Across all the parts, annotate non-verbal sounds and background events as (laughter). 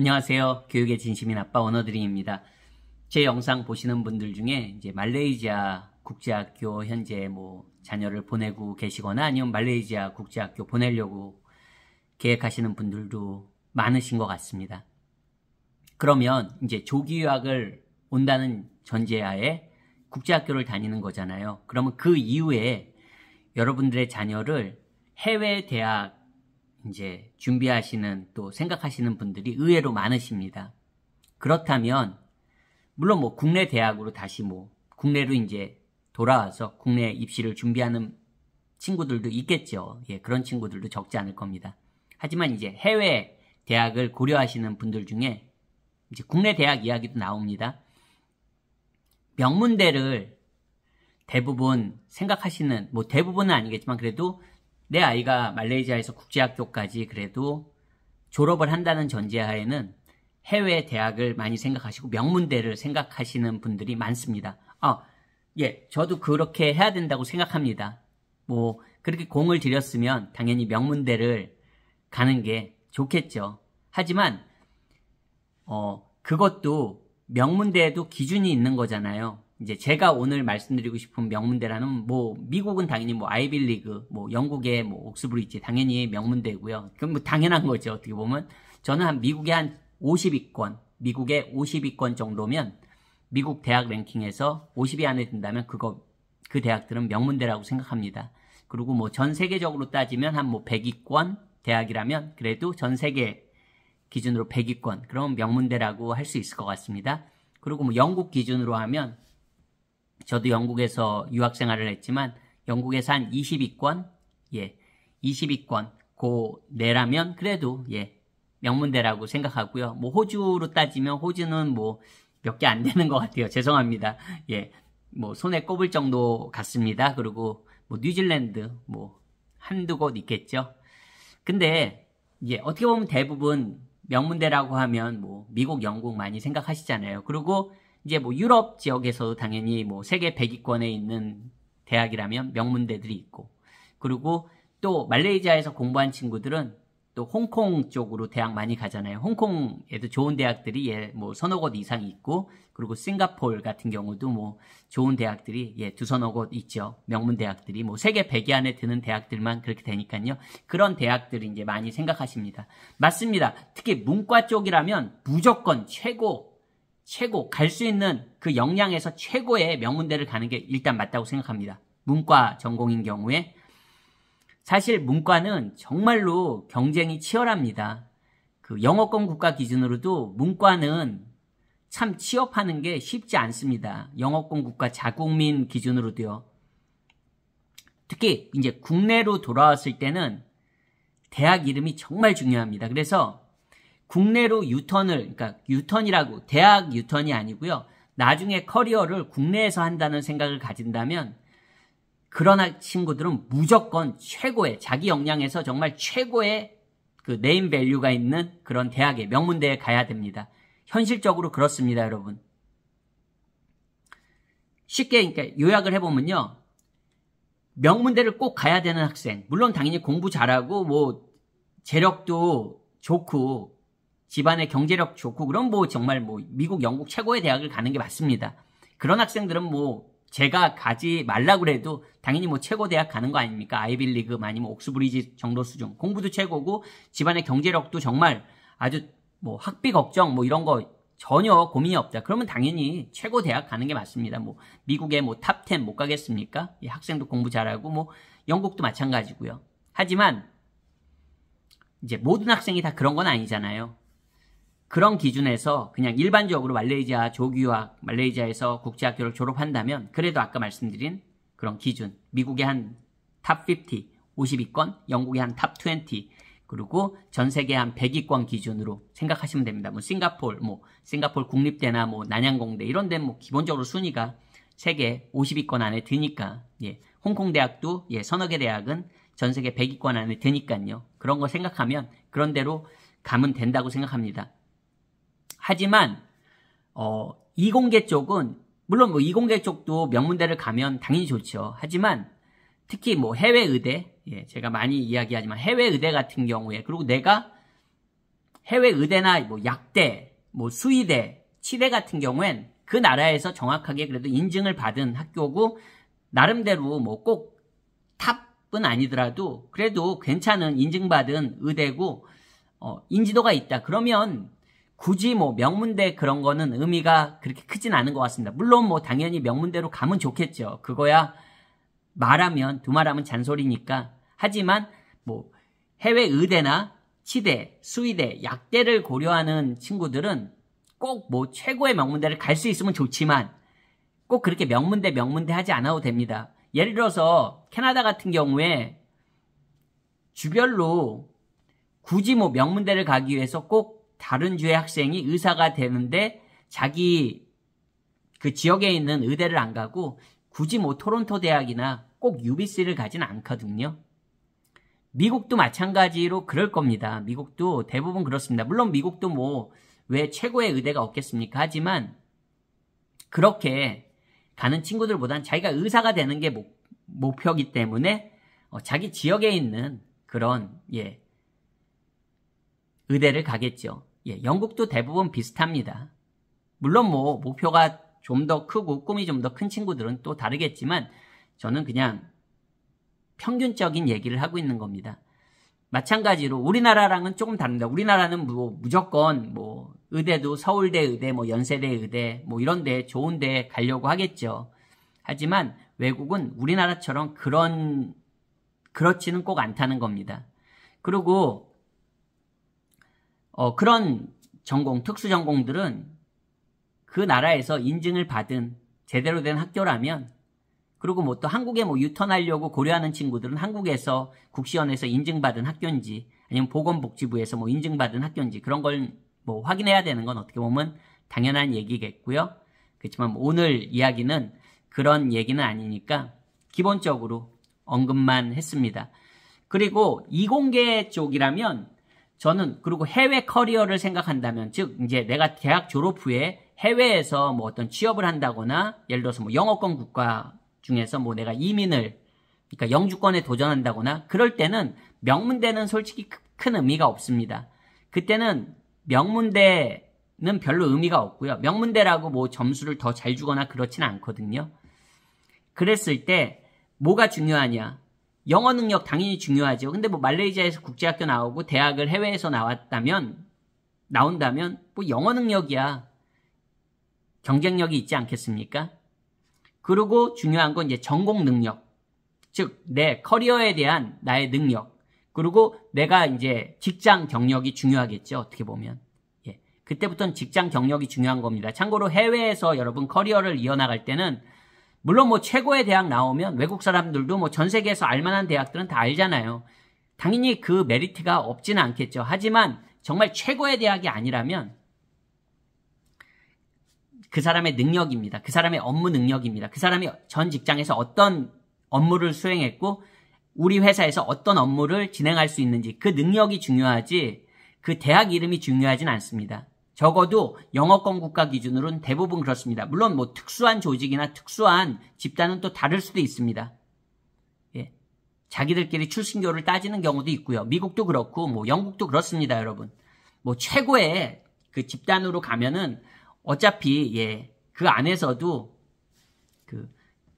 안녕하세요. 교육의 진심인 아빠 원어드림입니다제 영상 보시는 분들 중에 이제 말레이시아 국제학교 현재 뭐 자녀를 보내고 계시거나 아니면 말레이시아 국제학교 보내려고 계획하시는 분들도 많으신 것 같습니다. 그러면 이제 조기 유학을 온다는 전제하에 국제학교를 다니는 거잖아요. 그러면 그 이후에 여러분들의 자녀를 해외 대학 이제 준비하시는 또 생각하시는 분들이 의외로 많으십니다. 그렇다면 물론 뭐 국내 대학으로 다시 뭐 국내로 이제 돌아와서 국내 입시를 준비하는 친구들도 있겠죠. 예, 그런 친구들도 적지 않을 겁니다. 하지만 이제 해외 대학을 고려하시는 분들 중에 이제 국내 대학 이야기도 나옵니다. 명문대를 대부분 생각하시는 뭐 대부분은 아니겠지만 그래도 내 아이가 말레이시아에서 국제학교까지 그래도 졸업을 한다는 전제하에는 해외 대학을 많이 생각하시고 명문대를 생각하시는 분들이 많습니다. 아, 예, 저도 그렇게 해야 된다고 생각합니다. 뭐, 그렇게 공을 들였으면 당연히 명문대를 가는 게 좋겠죠. 하지만, 어, 그것도 명문대에도 기준이 있는 거잖아요. 이제 제가 오늘 말씀드리고 싶은 명문대라는 뭐 미국은 당연히 뭐 아이빌리그, 뭐 영국의 뭐 옥스브리지 당연히 명문대고요. 그럼 뭐 당연한 거죠. 어떻게 보면 저는 한 미국의 한 50위권, 미국의 50위권 정도면 미국 대학 랭킹에서 50위 안에 든다면 그거 그 대학들은 명문대라고 생각합니다. 그리고 뭐 전 세계적으로 따지면 한뭐 100위권 대학이라면 그래도 전 세계 기준으로 100위권 그럼 명문대라고 할 수 있을 것 같습니다. 그리고 뭐 영국 기준으로 하면 저도 영국에서 유학 생활을 했지만 영국에서 한 22권, 예, 22권 고 내라면 그래도 예, 명문대라고 생각하고요. 뭐 호주로 따지면 호주는 뭐 몇 개 안 되는 것 같아요. 죄송합니다. 예, 뭐 손에 꼽을 정도 같습니다. 그리고 뭐 뉴질랜드 뭐 한두 곳 있겠죠. 근데 예, 어떻게 보면 대부분 명문대라고 하면 뭐 미국, 영국 많이 생각하시잖아요. 그리고 이제 뭐 유럽 지역에서도 당연히 뭐 세계 100위권에 있는 대학이라면 명문대들이 있고 그리고 또 말레이시아에서 공부한 친구들은 또 홍콩 쪽으로 대학 많이 가잖아요. 홍콩에도 좋은 대학들이 예, 뭐 서너 곳 이상 있고 그리고 싱가폴 같은 경우도 뭐 좋은 대학들이 예, 두서너 곳 있죠. 명문 대학들이 뭐 세계 100위 안에 드는 대학들만 그렇게 되니까요. 그런 대학들이 이제 많이 생각하십니다. 맞습니다. 특히 문과 쪽이라면 무조건 최고 최고, 갈 수 있는 그 역량에서 최고의 명문대를 가는 게 일단 맞다고 생각합니다. 문과 전공인 경우에. 사실 문과는 정말로 경쟁이 치열합니다. 그 영어권 국가 기준으로도 문과는 참 취업하는 게 쉽지 않습니다. 영어권 국가 자국민 기준으로도요. 특히 이제 국내로 돌아왔을 때는 대학 이름이 정말 중요합니다. 그래서 국내로 유턴을 그러니까 유턴이라고 대학 유턴이 아니고요. 나중에 커리어를 국내에서 한다는 생각을 가진다면 그러나 친구들은 무조건 최고의 자기 역량에서 정말 최고의 그 네임 밸류가 있는 그런 대학에 명문대에 가야 됩니다. 현실적으로 그렇습니다, 여러분. 쉽게 그러니까 요약을 해보면요. 명문대를 꼭 가야 되는 학생, 물론 당연히 공부 잘하고 뭐 재력도 좋고 집안의 경제력 좋고 그럼 뭐 정말 뭐 미국 영국 최고의 대학을 가는 게 맞습니다. 그런 학생들은 뭐 제가 가지 말라 그래도 당연히 뭐 최고 대학 가는 거 아닙니까? 아이빌리그 아니면 뭐 옥스브리지 정도 수준 공부도 최고고 집안의 경제력도 정말 아주 뭐 학비 걱정 뭐 이런 거 전혀 고민이 없다. 그러면 당연히 최고 대학 가는 게 맞습니다. 뭐 미국의 뭐 탑 10 못 가겠습니까? 학생도 공부 잘하고 뭐 영국도 마찬가지고요. 하지만 이제 모든 학생이 다 그런 건 아니잖아요. 그런 기준에서 그냥 일반적으로 말레이시아 조기학 말레이시아에서 국제학교를 졸업한다면 그래도 아까 말씀드린 그런 기준 미국의 한 탑 50, 50위권, 영국의 한 탑 20, 그리고 전 세계 한 100위권 기준으로 생각하시면 됩니다. 뭐 싱가폴, 뭐 싱가폴 국립대나 뭐 난양공대 이런 데 뭐 기본적으로 순위가 세계 50위권 안에 드니까 예. 홍콩 대학도 예, 서너 개 대학은 전 세계 100위권 안에 드니까요. 그런 거 생각하면 그런 대로 가면 된다고 생각합니다. 하지만 어, 이공계 쪽은 물론 뭐 이공계 쪽도 명문대를 가면 당연히 좋죠. 하지만 특히 뭐 해외 의대 예, 제가 많이 이야기하지만 해외 의대 같은 경우에 그리고 내가 해외 의대나 뭐 약대, 뭐 수의대, 치대 같은 경우엔 그 나라에서 정확하게 그래도 인증을 받은 학교고 나름대로 뭐 꼭 탑은 아니더라도 그래도 괜찮은 인증받은 의대고 어, 인지도가 있다. 그러면 굳이 뭐 명문대 그런 거는 의미가 그렇게 크진 않은 것 같습니다. 물론 뭐 당연히 명문대로 가면 좋겠죠. 그거야 말하면 두말하면 잔소리니까. 하지만 뭐 해외 의대나 치대, 수의대, 약대를 고려하는 친구들은 꼭 뭐 최고의 명문대를 갈 수 있으면 좋지만 꼭 그렇게 명문대 명문대 하지 않아도 됩니다. 예를 들어서 캐나다 같은 경우에 주별로 굳이 뭐 명문대를 가기 위해서 꼭 다른 주의 학생이 의사가 되는데 자기 그 지역에 있는 의대를 안 가고 굳이 뭐 토론토 대학이나 꼭 UBC를 가진 않거든요. 미국도 마찬가지로 그럴 겁니다. 미국도 대부분 그렇습니다. 물론 미국도 뭐 왜 최고의 의대가 없겠습니까? 하지만 그렇게 가는 친구들보단 자기가 의사가 되는 게 목, 목표이기 때문에 어, 자기 지역에 있는 그런 예 의대를 가겠죠. 예, 영국도 대부분 비슷합니다. 물론 뭐 목표가 좀 더 크고 꿈이 좀 더 큰 친구들은 또 다르겠지만 저는 그냥 평균적인 얘기를 하고 있는 겁니다. 마찬가지로 우리나라랑은 조금 다릅니다. 우리나라는 뭐 무조건 뭐 의대도 서울대 의대, 뭐 연세대 의대, 뭐 이런 데 좋은 데 가려고 하겠죠. 하지만 외국은 우리나라처럼 그런 그렇지는 꼭 않다는 겁니다. 그리고 어, 그런 전공, 특수전공들은 그 나라에서 인증을 받은 제대로 된 학교라면 그리고 뭐 또 한국에 뭐 유턴하려고 고려하는 친구들은 한국에서 국시원에서 인증받은 학교인지 아니면 보건복지부에서 뭐 인증받은 학교인지 그런 걸 뭐 확인해야 되는 건 어떻게 보면 당연한 얘기겠고요. 그렇지만 뭐 오늘 이야기는 그런 얘기는 아니니까 기본적으로 언급만 했습니다. 그리고 이공계 쪽이라면 저는 그리고 해외 커리어를 생각한다면 즉 이제 내가 대학 졸업 후에 해외에서 뭐 어떤 취업을 한다거나 예를 들어서 뭐 영어권 국가 중에서 뭐 내가 이민을 그러니까 영주권에 도전한다거나 그럴 때는 명문대는 솔직히 큰 의미가 없습니다. 그때는 명문대는 별로 의미가 없고요. 명문대라고 뭐 점수를 더 잘 주거나 그렇진 않거든요. 그랬을 때 뭐가 중요하냐? 영어 능력 당연히 중요하죠. 근데 뭐 말레이시아에서 국제학교 나오고 대학을 해외에서 나왔다면 나온다면 뭐 영어 능력이야 경쟁력이 있지 않겠습니까? 그리고 중요한 건 이제 전공 능력, 즉 내 커리어에 대한 나의 능력, 그리고 내가 이제 직장 경력이 중요하겠죠. 어떻게 보면. 예. 그때부터는 직장 경력이 중요한 겁니다. 참고로 해외에서 여러분 커리어를 이어나갈 때는 물론 뭐 최고의 대학 나오면 외국 사람들도 뭐 전 세계에서 알만한 대학들은 다 알잖아요. 당연히 그 메리트가 없지는 않겠죠. 하지만 정말 최고의 대학이 아니라면 그 사람의 능력입니다. 그 사람의 업무 능력입니다. 그 사람이 전 직장에서 어떤 업무를 수행했고 우리 회사에서 어떤 업무를 진행할 수 있는지 그 능력이 중요하지 그 대학 이름이 중요하진 않습니다. 적어도 영어권 국가 기준으로는 대부분 그렇습니다. 물론 뭐 특수한 조직이나 특수한 집단은 또 다를 수도 있습니다. 예. 자기들끼리 출신교를 따지는 경우도 있고요. 미국도 그렇고 뭐 영국도 그렇습니다, 여러분. 뭐 최고의 그 집단으로 가면은 어차피 예. 그 안에서도 그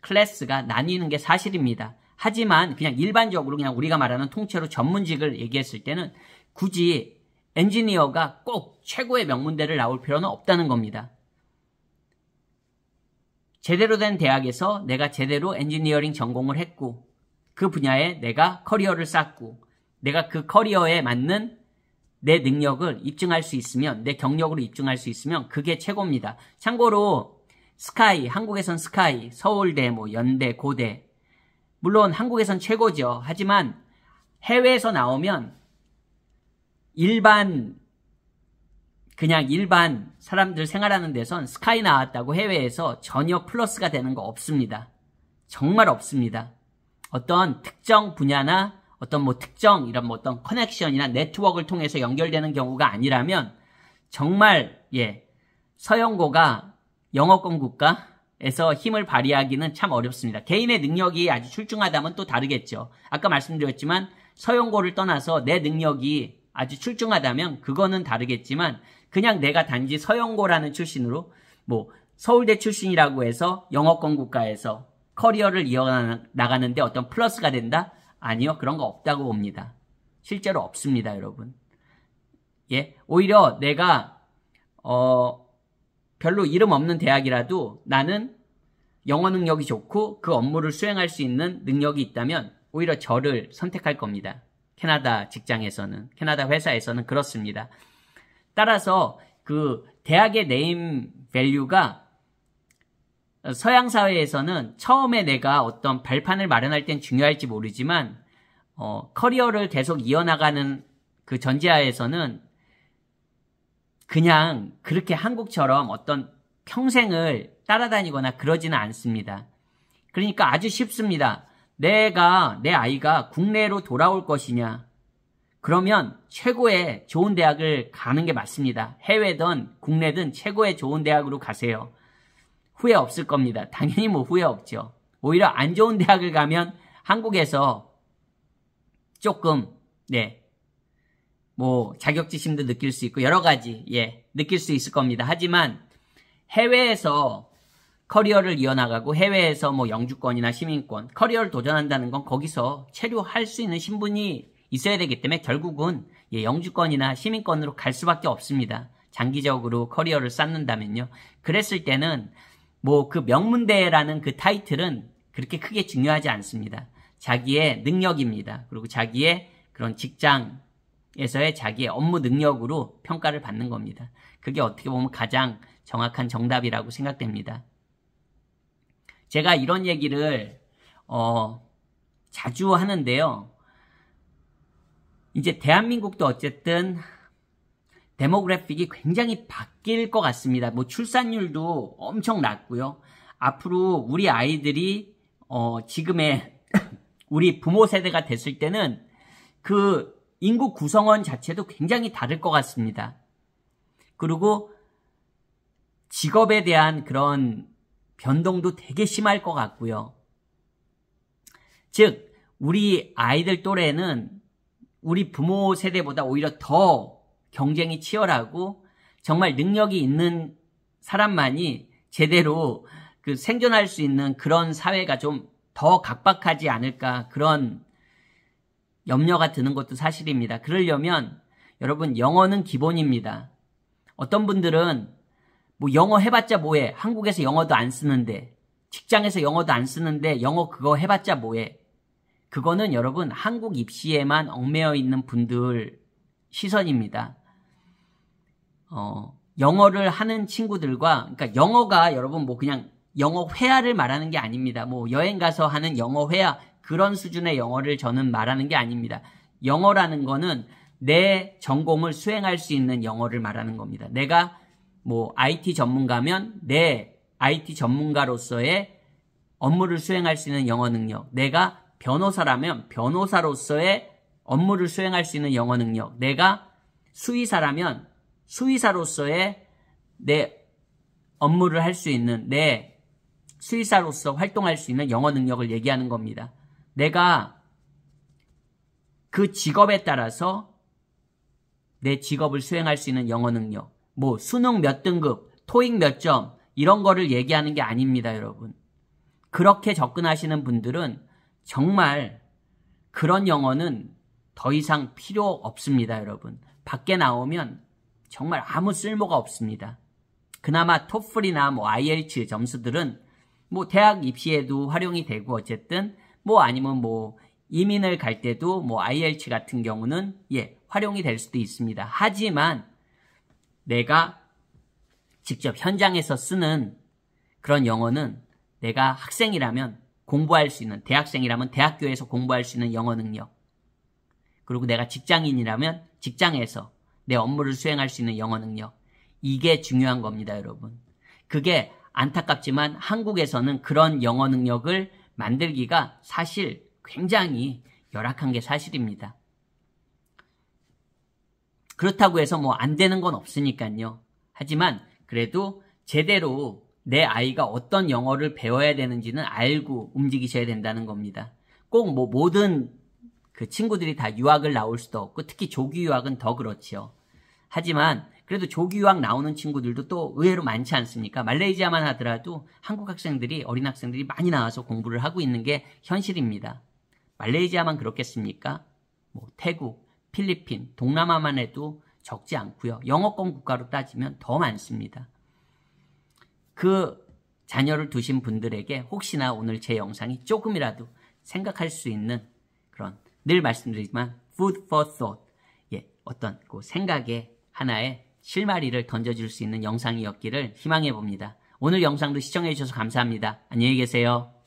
클래스가 나뉘는 게 사실입니다. 하지만 그냥 일반적으로 그냥 우리가 말하는 통째로 전문직을 얘기했을 때는 굳이 엔지니어가 꼭 최고의 명문대를 나올 필요는 없다는 겁니다. 제대로 된 대학에서 내가 제대로 엔지니어링 전공을 했고, 그 분야에 내가 커리어를 쌓고, 내가 그 커리어에 맞는 내 능력을 입증할 수 있으면, 내 경력으로 입증할 수 있으면 그게 최고입니다. 참고로, 스카이, 한국에선 스카이, 서울대, 뭐, 연대, 고대. 물론 한국에선 최고죠. 하지만 해외에서 나오면 일반 그냥 일반 사람들 생활하는 데선 스카이 나왔다고 해외에서 전혀 플러스가 되는 거 없습니다. 정말 없습니다. 어떤 특정 분야나 어떤 뭐 특정 이런 뭐 어떤 커넥션이나 네트워크를 통해서 연결되는 경우가 아니라면 정말 예 서영고가 영어권 국가에서 힘을 발휘하기는 참 어렵습니다. 개인의 능력이 아주 출중하다면 또 다르겠죠. 아까 말씀드렸지만 서영고를 떠나서 내 능력이 아주 출중하다면 그거는 다르겠지만 그냥 내가 단지 서영고라는 출신으로 뭐 서울대 출신이라고 해서 영어권 국가에서 커리어를 이어나가는데 어떤 플러스가 된다? 아니요. 그런 거 없다고 봅니다. 실제로 없습니다, 여러분. 예. 오히려 내가, 어, 별로 이름 없는 대학이라도 나는 영어 능력이 좋고 그 업무를 수행할 수 있는 능력이 있다면 오히려 저를 선택할 겁니다. 캐나다 직장에서는 캐나다 회사에서는 그렇습니다. 따라서 그 대학의 네임 밸류가 서양 사회에서는 처음에 내가 어떤 발판을 마련할 땐 중요할지 모르지만 어, 커리어를 계속 이어나가는 그 전제하에서는 그냥 그렇게 한국처럼 어떤 평생을 따라다니거나 그러지는 않습니다. 그러니까 아주 쉽습니다. 내가 내 아이가 국내로 돌아올 것이냐? 그러면 최고의 좋은 대학을 가는 게 맞습니다. 해외든 국내든 최고의 좋은 대학으로 가세요. 후회 없을 겁니다. 당연히 뭐 후회 없죠. 오히려 안 좋은 대학을 가면 한국에서 조금 네. 뭐 자격지심도 느낄 수 있고 여러 가지 예, 느낄 수 있을 겁니다. 하지만 해외에서 커리어를 이어나가고 해외에서 뭐 영주권이나 시민권, 커리어를 도전한다는 건 거기서 체류할 수 있는 신분이 있어야 되기 때문에 결국은 예, 영주권이나 시민권으로 갈 수밖에 없습니다. 장기적으로 커리어를 쌓는다면요. 그랬을 때는 뭐 그 명문대라는 그 타이틀은 그렇게 크게 중요하지 않습니다. 자기의 능력입니다. 그리고 자기의 그런 직장에서의 자기의 업무 능력으로 평가를 받는 겁니다. 그게 어떻게 보면 가장 정확한 정답이라고 생각됩니다. 제가 이런 얘기를 어, 자주 하는데요. 이제 대한민국도 어쨌든 데모그래픽이 굉장히 바뀔 것 같습니다. 뭐 출산율도 엄청 낮고요. 앞으로 우리 아이들이 어, 지금의 (coughs) 우리 부모 세대가 됐을 때는 그 인구 구성원 자체도 굉장히 다를 것 같습니다. 그리고 직업에 대한 그런 변동도 되게 심할 것 같고요. 즉, 우리 아이들 또래는 우리 부모 세대보다 오히려 더 경쟁이 치열하고 정말 능력이 있는 사람만이 제대로 그 생존할 수 있는 그런 사회가 좀 더 각박하지 않을까 그런 염려가 드는 것도 사실입니다. 그러려면 여러분 영어는 기본입니다. 어떤 분들은 뭐 영어 해봤자 뭐해. 한국에서 영어도 안 쓰는데. 직장에서 영어도 안 쓰는데 영어 그거 해봤자 뭐해. 그거는 여러분 한국 입시에만 얽매여 있는 분들 시선입니다. 어, 영어를 하는 친구들과, 그러니까 영어가 여러분 뭐 그냥 영어 회화를 말하는 게 아닙니다. 뭐 여행 가서 하는 영어 회화, 그런 수준의 영어를 저는 말하는 게 아닙니다. 영어라는 거는 내 전공을 수행할 수 있는 영어를 말하는 겁니다. 내가 뭐 IT 전문가면 내 IT 전문가로서의 업무를 수행할 수 있는 영어 능력. 내가 변호사라면 변호사로서의 업무를 수행할 수 있는 영어 능력. 내가 수의사라면 수의사로서의 내 업무를 할 수 있는 내 수의사로서 활동할 수 있는 영어 능력을 얘기하는 겁니다. 내가 그 직업에 따라서 내 직업을 수행할 수 있는 영어 능력. 뭐 수능 몇 등급, 토익 몇 점 이런 거를 얘기하는 게 아닙니다, 여러분. 그렇게 접근하시는 분들은 정말 그런 영어는 더 이상 필요 없습니다, 여러분. 밖에 나오면 정말 아무 쓸모가 없습니다. 그나마 토플이나 뭐 IELTS 점수들은 뭐 대학 입시에도 활용이 되고 어쨌든 뭐 아니면 뭐 이민을 갈 때도 뭐 IELTS 같은 경우는 예, 활용이 될 수도 있습니다. 하지만 내가 직접 현장에서 쓰는 그런 영어는 내가 학생이라면 공부할 수 있는 대학생이라면 대학교에서 공부할 수 있는 영어 능력 그리고 내가 직장인이라면 직장에서 내 업무를 수행할 수 있는 영어 능력 이게 중요한 겁니다 여러분 그게 안타깝지만 한국에서는 그런 영어 능력을 만들기가 사실 굉장히 열악한 게 사실입니다 그렇다고 해서 뭐 안 되는 건 없으니까요. 하지만 그래도 제대로 내 아이가 어떤 영어를 배워야 되는지는 알고 움직이셔야 된다는 겁니다. 꼭 뭐 모든 그 친구들이 다 유학을 나올 수도 없고 특히 조기 유학은 더 그렇지요. 하지만 그래도 조기 유학 나오는 친구들도 또 의외로 많지 않습니까? 말레이시아만 하더라도 한국 학생들이 어린 학생들이 많이 나와서 공부를 하고 있는 게 현실입니다. 말레이시아만 그렇겠습니까? 뭐 태국, 필리핀, 동남아만 해도 적지 않고요. 영어권 국가로 따지면 더 많습니다. 그 자녀를 두신 분들에게 혹시나 오늘 제 영상이 조금이라도 생각할 수 있는 그런 늘 말씀드리지만 food for thought 예, 어떤 그 생각의 하나의 실마리를 던져줄 수 있는 영상이었기를 희망해 봅니다. 오늘 영상도 시청해 주셔서 감사합니다. 안녕히 계세요.